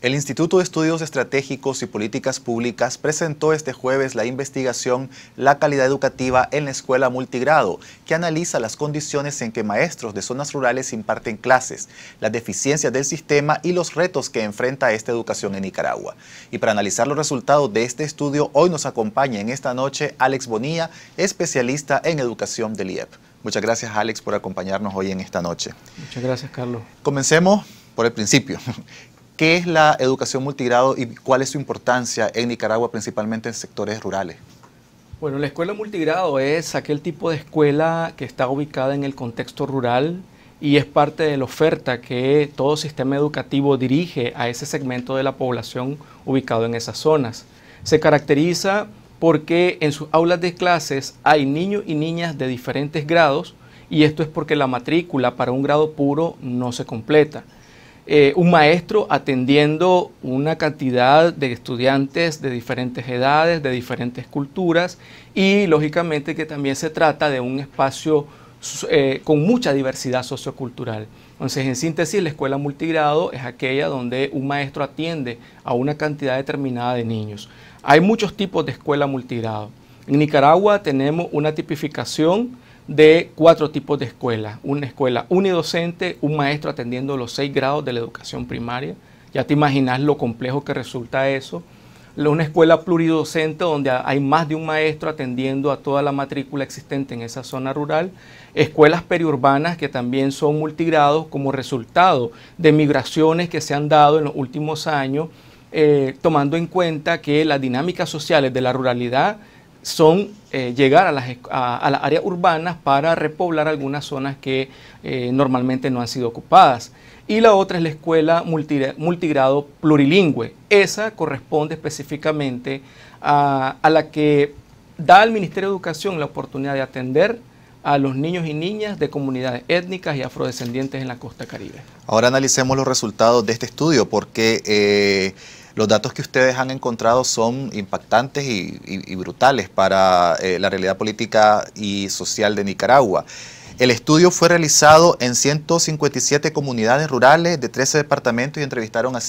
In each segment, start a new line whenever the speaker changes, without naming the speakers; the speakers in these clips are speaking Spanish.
El Instituto de Estudios Estratégicos y Políticas Públicas presentó este jueves la investigación La calidad educativa en la escuela multigrado, que analiza las condiciones en que maestros de zonas rurales imparten clases, las deficiencias del sistema y los retos que enfrenta esta educación en Nicaragua. Y para analizar los resultados de este estudio, hoy nos acompaña en esta noche Alex Bonilla, especialista en educación del IEP. Muchas gracias Alex por acompañarnos hoy en esta noche. Muchas gracias Carlos. Comencemos por el principio. ¿Qué es la educación multigrado y cuál es su importancia en Nicaragua, principalmente en sectores rurales?
Bueno, la escuela multigrado es aquel tipo de escuela que está ubicada en el contexto rural y es parte de la oferta que todo sistema educativo dirige a ese segmento de la población ubicado en esas zonas. Se caracteriza porque en sus aulas de clases hay niños y niñas de diferentes grados y esto es porque la matrícula para un grado puro no se completa. Eh, un maestro atendiendo una cantidad de estudiantes de diferentes edades, de diferentes culturas y lógicamente que también se trata de un espacio eh, con mucha diversidad sociocultural. Entonces, en síntesis, la escuela multigrado es aquella donde un maestro atiende a una cantidad determinada de niños. Hay muchos tipos de escuela multigrado. En Nicaragua tenemos una tipificación de cuatro tipos de escuelas. Una escuela unidocente, un maestro atendiendo los seis grados de la educación primaria. Ya te imaginas lo complejo que resulta eso. Una escuela pluridocente donde hay más de un maestro atendiendo a toda la matrícula existente en esa zona rural. Escuelas periurbanas que también son multigrados como resultado de migraciones que se han dado en los últimos años, eh, tomando en cuenta que las dinámicas sociales de la ruralidad son eh, llegar a las, a, las, áreas urbanas para repoblar algunas zonas que eh, normalmente no han sido ocupadas. Y la otra es la escuela multigrado plurilingüe. Esa corresponde específicamente a, la que da al Ministerio de Educación la oportunidad de atender a los niños y niñas de comunidades étnicas y afrodescendientes en la costa caribe.
Ahora analicemos los resultados de este estudio porque... Eh, los datos que ustedes han encontrado son impactantes y, brutales para eh, la realidad política y social de Nicaragua. El estudio fue realizado en 157 comunidades rurales de 13 departamentos y entrevistaron a,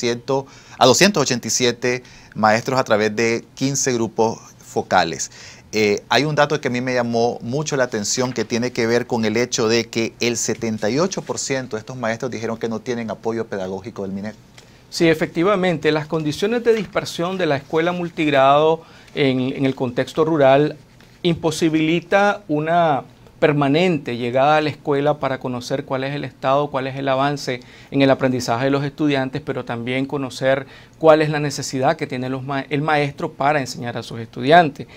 287 maestros a través de 15 grupos focales. Eh, hay un dato que a mí me llamó mucho la atención que tiene que ver con el hecho de que el 78% de estos maestros dijeron que no tienen apoyo pedagógico del MINET. Sí,
efectivamente, las condiciones de dispersión de la escuela multigrado en, el contexto rural imposibilita una permanente llegada a la escuela para conocer cuál es el estado, cuál es el avance en el aprendizaje de los estudiantes, pero también conocer cuál es la necesidad que tiene el maestro para enseñar a sus estudiantes.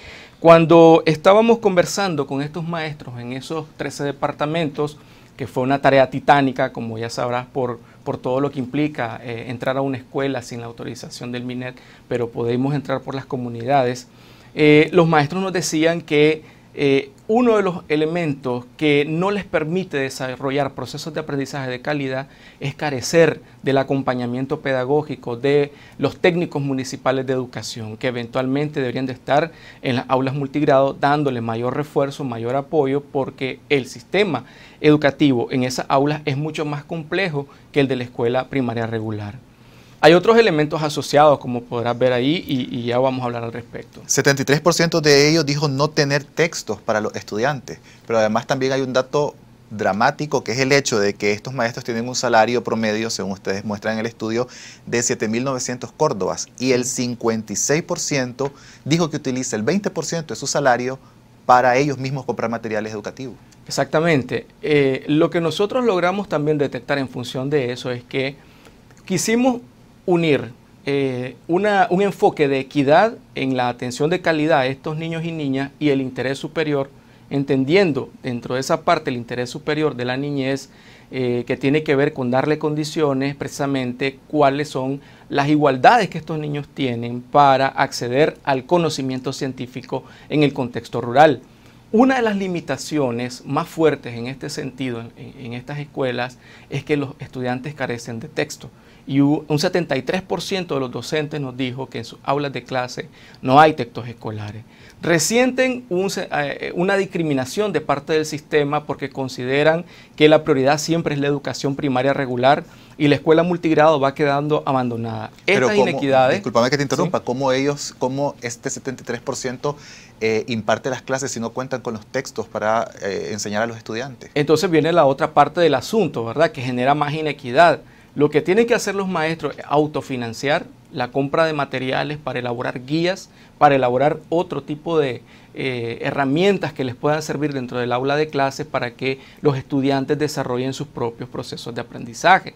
Cuando estábamos conversando con estos maestros en esos 13 departamentos, que fue una tarea titánica, como ya sabrás, por, por todo lo que implica eh, entrar a una escuela sin la autorización del MINET, pero podemos entrar por las comunidades. Eh, los maestros nos decían que eh, uno de los elementos que no les permite desarrollar procesos de aprendizaje de calidad es carecer del acompañamiento pedagógico de los técnicos municipales de educación, que eventualmente deberían de estar en las aulas multigrado dándole mayor refuerzo, mayor apoyo, porque el sistema educativo en esas aulas es mucho más complejo que el de la escuela primaria regular. Hay otros elementos asociados, como podrás ver ahí, y, ya vamos a hablar al respecto.
73% de ellos dijo no tener textos para los estudiantes, pero además también hay un dato dramático, que es el hecho de que estos maestros tienen un salario promedio, según ustedes muestran en el estudio, de 7.900 córdobas y el 56% dijo que utiliza el 20% de su salario para ellos mismos comprar materiales educativos.
Exactamente. Eh, lo que nosotros logramos también detectar en función de eso es que quisimos unir eh, un enfoque de equidad en la atención de calidad a estos niños y niñas y el interés superior, entendiendo dentro de esa parte el interés superior de la niñez eh, que tiene que ver con darle condiciones precisamente cuáles son las igualdades que estos niños tienen para acceder al conocimiento científico en el contexto rural. Una de las limitaciones más fuertes en este sentido, en, en estas escuelas, es que los estudiantes carecen de texto y un 73% de los docentes nos dijo que en sus aulas de clase no hay textos escolares. Resienten eh, eh, una discriminación de parte del sistema porque consideran que la prioridad siempre es la educación primaria regular y la escuela multigrado va quedando abandonada.
Pero inequidades... Disculpame que te interrumpa, ¿cómo ellos, cómo este 73% eh, imparte las clases si no cuentan con los textos para enseñar a los estudiantes?
Entonces viene la otra parte del asunto, ¿verdad? Que genera más inequidad. Lo que tienen que hacer los maestros es autofinanciar la compra de materiales para elaborar guías, para elaborar otro tipo de eh, herramientas que les puedan servir dentro del aula de clases para que los estudiantes desarrollen sus propios procesos de aprendizaje.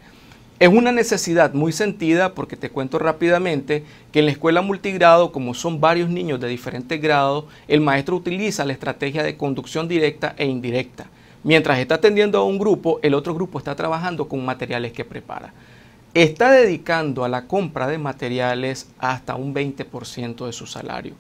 Es una necesidad muy sentida porque te cuento rápidamente que en la escuela multigrado, como son varios niños de diferentes grados, el maestro utiliza la estrategia de conducción directa e indirecta. Mientras está atendiendo a un grupo, el otro grupo está trabajando con materiales que prepara. Está dedicando a la compra de materiales hasta un 20% de su salario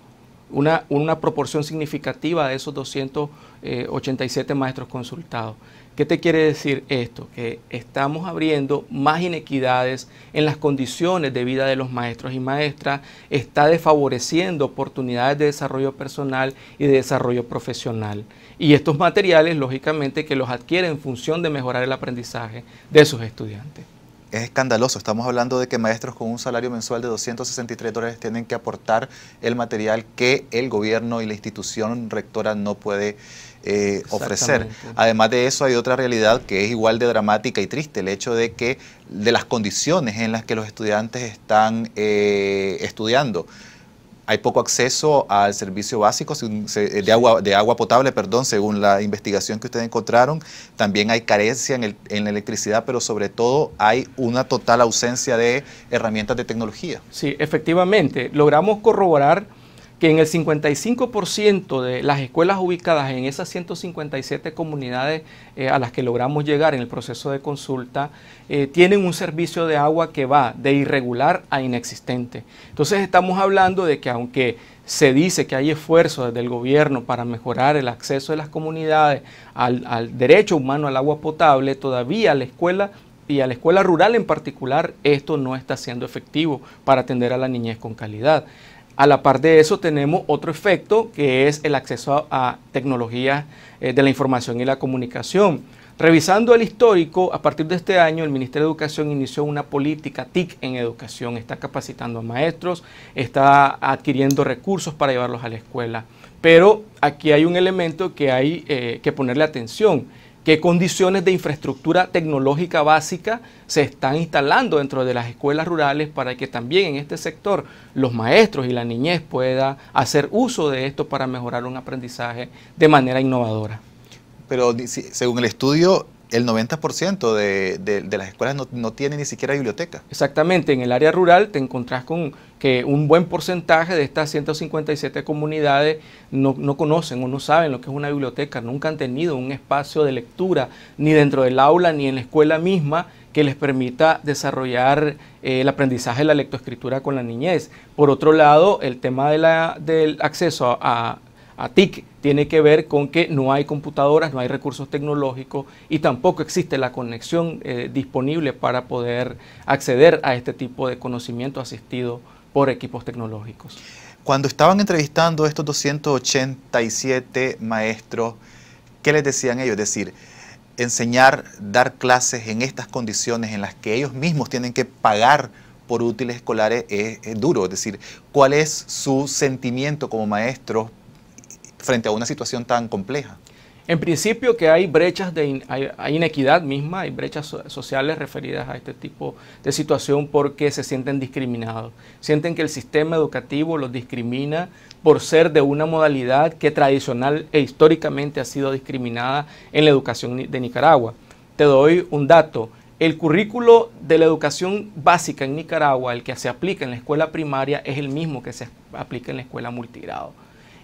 una, proporción significativa de esos 287 eh, maestros consultados. ¿Qué te quiere decir esto? Que estamos abriendo más inequidades en las condiciones de vida de los maestros y maestras, está desfavoreciendo oportunidades de desarrollo personal y de desarrollo profesional. Y estos materiales, lógicamente, que los adquiere en función de mejorar el aprendizaje
de sus estudiantes es escandaloso. Estamos hablando de que maestros con un salario mensual de 263 dólares tienen que aportar el material que el gobierno y la institución rectora no puede eh, ofrecer. Además de eso hay otra realidad que es igual de dramática y triste, el hecho de que de las condiciones en las que los estudiantes están eh, estudiando. Hay poco acceso al servicio básico eh, de agua, de agua potable, perdón, según la investigación que ustedes encontraron. También hay carencia en, en la electricidad, pero sobre todo hay una total ausencia de herramientas de tecnología.
Sí, efectivamente. Logramos corroborar que en el 55% de las escuelas ubicadas en esas 157 comunidades eh, a las que logramos llegar en el proceso de consulta, eh, tienen un servicio de agua que va de irregular a inexistente. Entonces estamos hablando de que aunque se dice que hay esfuerzos desde el gobierno para mejorar el acceso de las comunidades al, derecho humano al agua potable, todavía a la escuela y a la escuela rural en particular, esto no está siendo efectivo para atender a la niñez con calidad. A la par de eso tenemos otro efecto que es el acceso a, tecnología tecnologías eh, de la información y la comunicación. Revisando el histórico, a partir de este año el Ministerio de Educación inició una política TIC en educación. Está capacitando a maestros, está adquiriendo recursos para llevarlos a la escuela. Pero aquí hay un elemento que hay eh, que ponerle atención qué condiciones de infraestructura tecnológica básica se están instalando dentro de las escuelas rurales para que también en este sector los maestros y la niñez puedan hacer uso de esto para mejorar
un aprendizaje de manera innovadora. Pero según el estudio, el 90% de, de, de, las escuelas no, no tienen ni siquiera biblioteca. Exactamente, en el área rural
te encontrás con que un buen porcentaje de estas 157 comunidades no, conocen o no saben lo que es una biblioteca, nunca han tenido un espacio de lectura, ni dentro del aula, ni en la escuela misma, que les permita desarrollar eh, el aprendizaje de la lectoescritura con la niñez. Por otro lado, el tema de la, del acceso a, a TIC tiene que ver con que no hay computadoras, no hay recursos tecnológicos y tampoco existe la conexión eh, disponible para poder acceder a este tipo de conocimiento asistido por equipos tecnológicos.
Cuando estaban entrevistando a estos 287 maestros, ¿qué les decían ellos? Es decir, enseñar, dar clases en estas condiciones en las que ellos mismos tienen que pagar por útiles escolares es, duro. Es decir, ¿cuál es su sentimiento como maestro? frente a una situación tan compleja? En principio que hay brechas de hay, inequidad
misma, hay brechas sociales referidas a este tipo de situación porque se sienten discriminados, sienten que el sistema educativo los discrimina por ser de una modalidad que tradicional e históricamente ha sido discriminada en la educación de Nicaragua. Te doy un dato, el currículo de la educación básica en Nicaragua, el que se aplica en la escuela primaria, es el mismo que se aplica en la escuela multigrado.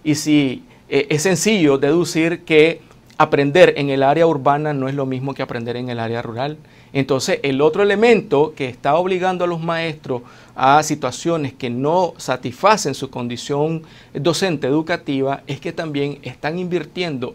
Y si eh, es sencillo deducir que aprender en el área urbana no es lo mismo que aprender en el área rural. Entonces, el otro elemento que está obligando a los maestros a situaciones que no satisfacen su condición docente educativa es que también están invirtiendo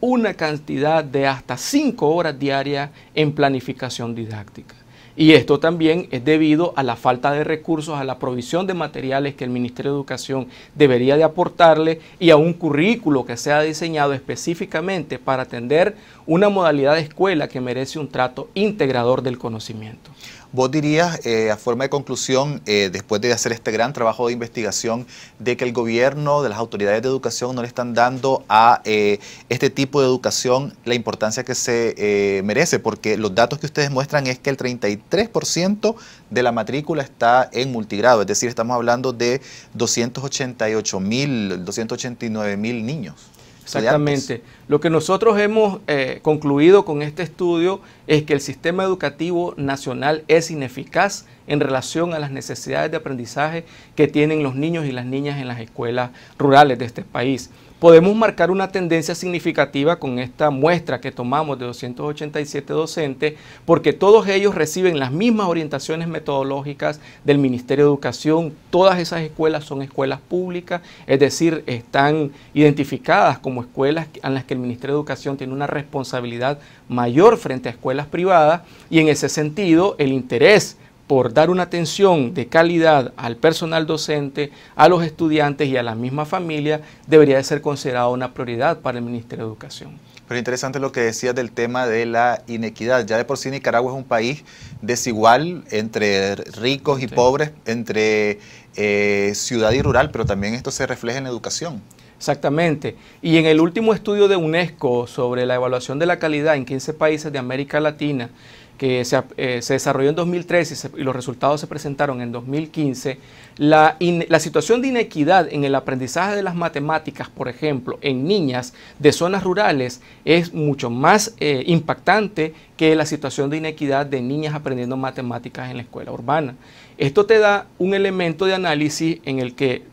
una cantidad de hasta cinco horas diarias en planificación didáctica. Y esto también es debido a la falta de recursos, a la provisión de materiales que el Ministerio de Educación debería de aportarle y a un currículo que sea diseñado específicamente para atender una modalidad de escuela que merece un trato integrador del conocimiento.
Vos dirías, eh, a forma de conclusión, eh, después de hacer este gran trabajo de investigación, de que el gobierno, de las autoridades de educación no le están dando a eh, este tipo de educación la importancia que se merece, porque los datos que ustedes muestran es que el 33% de la matrícula está en multigrado, es decir, estamos hablando de 288 mil, 289 mil niños. Exactamente.
Lo que nosotros hemos eh, concluido con este estudio es que el sistema educativo nacional es ineficaz en relación a las necesidades de aprendizaje que tienen los niños y las niñas en las escuelas rurales de este país. Podemos marcar una tendencia significativa con esta muestra que tomamos de 287 docentes, porque todos ellos reciben las mismas orientaciones metodológicas del Ministerio de Educación. Todas esas escuelas son escuelas públicas, es decir, están identificadas como escuelas en las que el Ministerio de Educación tiene una responsabilidad mayor frente a escuelas privadas y en ese sentido el interés por dar una atención de calidad al personal docente, a los estudiantes y a la misma familia debería de ser considerado una prioridad para el Ministerio de Educación.
Pero interesante lo que decías del tema de la inequidad. Ya de por sí Nicaragua es un país desigual entre ricos y pobres, entre eh, ciudad y rural, pero también esto se refleja en la educación. Exactamente.
Y en el último estudio de UNESCO sobre la evaluación de la calidad en 15 países de América Latina, que se, eh, desarrolló en 2013 y, los resultados se presentaron en 2015, la, la situación de inequidad en el aprendizaje de las matemáticas, por ejemplo, en niñas de zonas rurales es mucho más eh, impactante que la situación de inequidad de niñas aprendiendo matemáticas en la escuela urbana. Esto te da un elemento de análisis en el que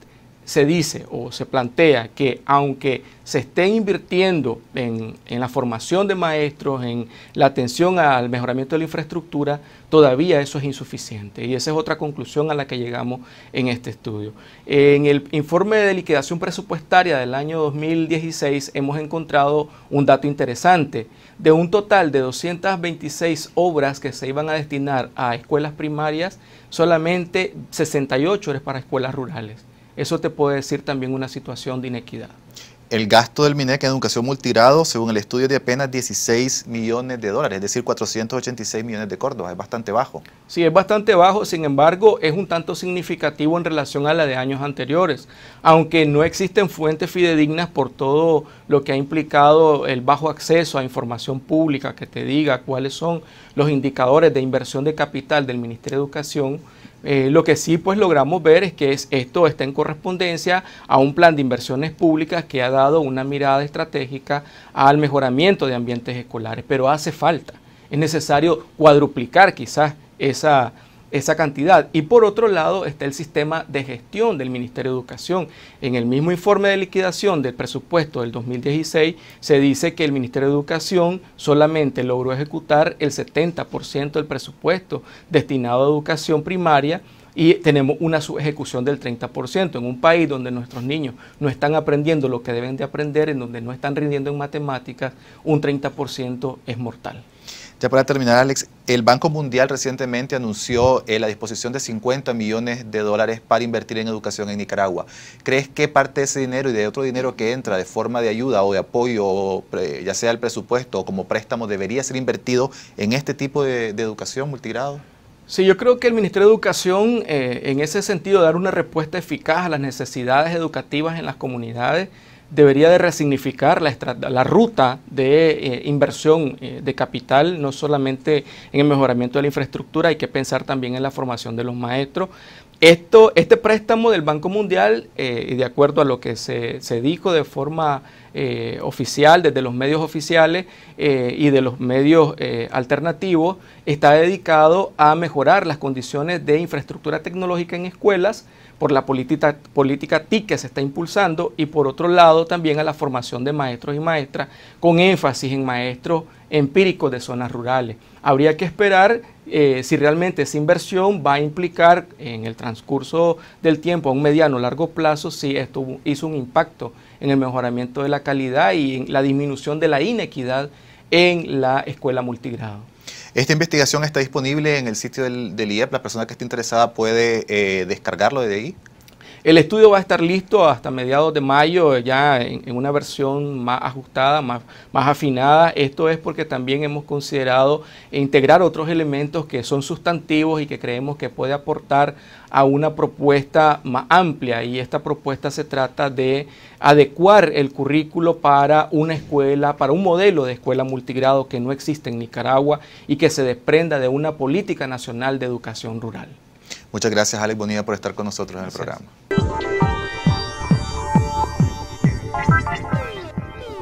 se dice o se plantea que aunque se esté invirtiendo en, en, la formación de maestros, en la atención al mejoramiento de la infraestructura, todavía eso es insuficiente. Y esa es otra conclusión a la que llegamos en este estudio. En el informe de liquidación presupuestaria del año 2016 hemos encontrado un dato interesante. De un total de 226 obras que se iban a destinar a escuelas primarias, solamente 68 eran para escuelas rurales eso te puede decir también una situación de inequidad.
El gasto del MINEC en educación multirado, según el estudio, es de apenas 16 millones de dólares, es decir, 486 millones de córdobas. Es bastante bajo.
Sí, es bastante bajo, sin embargo, es un tanto significativo en relación a la de años anteriores. Aunque no existen fuentes fidedignas por todo lo que ha implicado el bajo acceso a información pública que te diga cuáles son los indicadores de inversión de capital del Ministerio de Educación, eh, lo que sí pues logramos ver es que esto está en correspondencia a un plan de inversiones públicas que ha dado una mirada estratégica al mejoramiento de ambientes escolares, pero hace falta. Es necesario cuadruplicar quizás esa, esa cantidad. Y por otro lado está el sistema de gestión del Ministerio de Educación. En el mismo informe de liquidación del presupuesto del 2016 se dice que el Ministerio de Educación solamente logró ejecutar el 70% del presupuesto destinado a educación primaria y tenemos una subejecución del 30% en un país donde nuestros niños no están aprendiendo lo que deben de aprender, en donde no están rindiendo en matemáticas, un 30% es mortal.
Ya para terminar, Alex, el Banco Mundial recientemente anunció eh, la disposición de 50 millones de dólares para invertir en educación en Nicaragua. ¿Crees que parte de ese dinero y de otro dinero que entra de forma de ayuda o de apoyo, ya sea el presupuesto o como préstamo, debería ser invertido en este tipo de, educación multigrado? Sí, yo creo que el Ministerio de
Educación, eh, en ese sentido, dar una respuesta eficaz a las necesidades educativas en las comunidades, debería de resignificar la, la ruta de eh, inversión eh, de capital, no solamente en el mejoramiento de la infraestructura, hay que pensar también en la formación de los maestros. este préstamo del Banco Mundial, eh, de acuerdo a lo que se, dijo de forma oficial, desde los medios oficiales y de los medios alternativos, está dedicado a mejorar las condiciones de infraestructura tecnológica en escuelas por la política, política TIC que se está impulsando y por otro lado también a la formación de maestros y maestras con énfasis en maestros empíricos de zonas rurales. Habría que esperar eh, si realmente esa inversión va a implicar en el transcurso del tiempo, a un mediano o largo plazo, si esto hizo un impacto en el mejoramiento de la calidad y en la disminución de la inequidad en la escuela multigrado.
Esta investigación está disponible en el sitio del, del IEP. La persona que esté interesada puede eh, descargarlo de ahí.
El estudio va a estar listo hasta mediados de mayo, eh, ya en, una versión más ajustada, más, más, afinada. Esto es porque también hemos considerado integrar otros elementos que son sustantivos y que creemos que puede aportar a una propuesta más amplia. Y esta propuesta se trata de adecuar el currículo para una escuela, para un modelo de escuela multigrado que no existe en Nicaragua y que se desprenda de una política nacional de educación rural.
Muchas gracias, Alex Bonilla, por estar con nosotros en el programa.